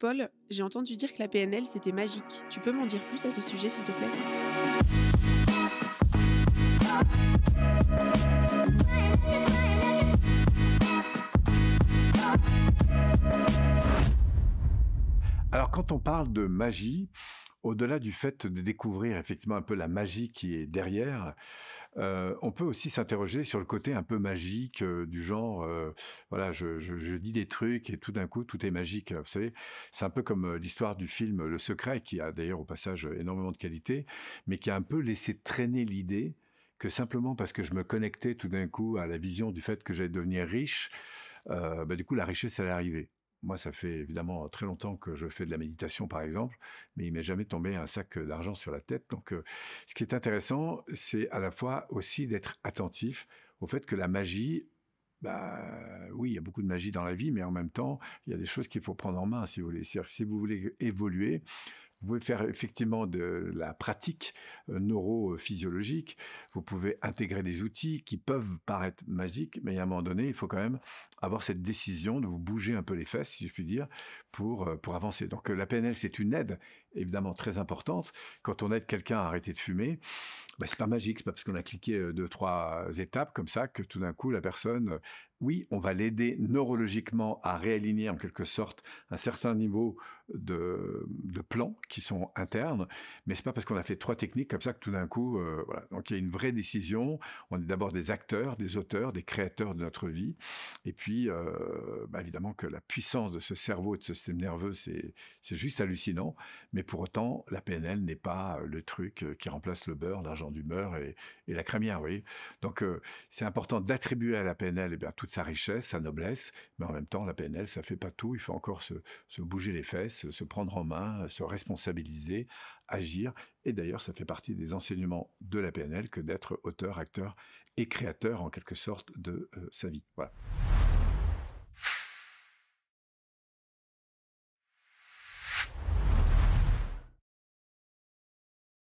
Paul, j'ai entendu dire que la PNL, c'était magique. Tu peux m'en dire plus à ce sujet, s'il te plaît Alors quand on parle de magie, au-delà du fait de découvrir effectivement un peu la magie qui est derrière, euh, on peut aussi s'interroger sur le côté un peu magique euh, du genre, euh, voilà, je, dis des trucs et tout d'un coup tout est magique. Vous savez, c'est un peu comme l'histoire du film Le Secret, qui a d'ailleurs au passage énormément de qualité, mais qui a un peu laissé traîner l'idée que simplement parce que je me connectais tout d'un coup à la vision du fait que j'allais devenir riche, bah, du coup la richesse allait arriver. Moi, ça fait évidemment très longtemps que je fais de la méditation, par exemple, mais il m'est jamais tombé un sac d'argent sur la tête. Donc, ce qui est intéressant, c'est à la fois aussi d'être attentif au fait que la magie, bah, oui, il y a beaucoup de magie dans la vie, mais en même temps, il y a des choses qu'il faut prendre en main, si vous voulez. si vous voulez évoluer, vous pouvez faire effectivement de la pratique euh, neurophysiologique, vous pouvez intégrer des outils qui peuvent paraître magiques, mais à un moment donné, il faut quand même avoir cette décision de vous bouger un peu les fesses, si je puis dire, pour, euh, pour avancer. Donc euh, la PNL, c'est une aide évidemment très importante. Quand on aide quelqu'un à arrêter de fumer, bah, ce n'est pas magique, c'est pas parce qu'on a cliqué deux, trois étapes comme ça que tout d'un coup la personne oui, on va l'aider neurologiquement à réaligner en quelque sorte un certain niveau de, plans qui sont internes, mais c'est pas parce qu'on a fait trois techniques comme ça que tout d'un coup, euh, voilà. Donc il y a une vraie décision. On est d'abord des acteurs, des auteurs, des créateurs de notre vie, et puis euh, bah, évidemment que la puissance de ce cerveau et de ce système nerveux, c'est juste hallucinant. Mais pour autant, la PNL n'est pas euh, le truc qui remplace le beurre, l'argent du beurre et, la crémière, oui. Donc c'est important d'attribuer à la PNL et eh bien tout sa richesse, sa noblesse, mais en même temps, la PNL, ça fait pas tout. Il faut encore se, bouger les fesses, se prendre en main, se responsabiliser, agir. Et d'ailleurs, ça fait partie des enseignements de la PNL que d'être auteur, acteur et créateur en quelque sorte de euh, sa vie. Voilà.